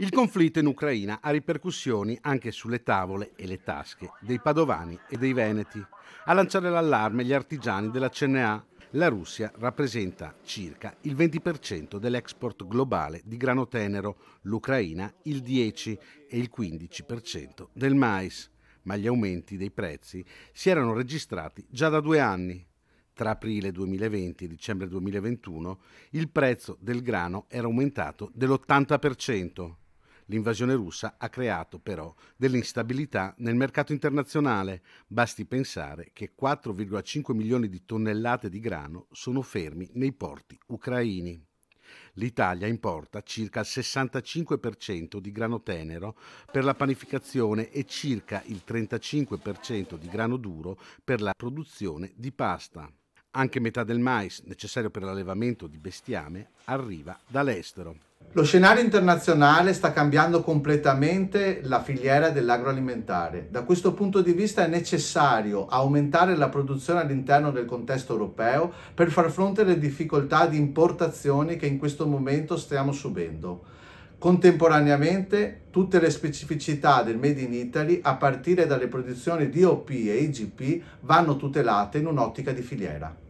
Il conflitto in Ucraina ha ripercussioni anche sulle tavole e le tasche dei padovani e dei veneti. A lanciare l'allarme gli artigiani della CNA. La Russia rappresenta circa il 20% dell'export globale di grano tenero, l'Ucraina il 10% e il 15% del mais. Ma gli aumenti dei prezzi si erano registrati già da due anni. Tra aprile 2020 e dicembre 2021 il prezzo del grano era aumentato dell'80%. L'invasione russa ha creato però dell'instabilità nel mercato internazionale. Basti pensare che 4,5 milioni di tonnellate di grano sono fermi nei porti ucraini. L'Italia importa circa il 65% di grano tenero per la panificazione e circa il 35% di grano duro per la produzione di pasta. Anche metà del mais necessario per l'allevamento di bestiame arriva dall'estero. Lo scenario internazionale sta cambiando completamente la filiera dell'agroalimentare. Da questo punto di vista è necessario aumentare la produzione all'interno del contesto europeo per far fronte alle difficoltà di importazioni che in questo momento stiamo subendo. Contemporaneamente tutte le specificità del Made in Italy a partire dalle produzioni DOP e IGP vanno tutelate in un'ottica di filiera.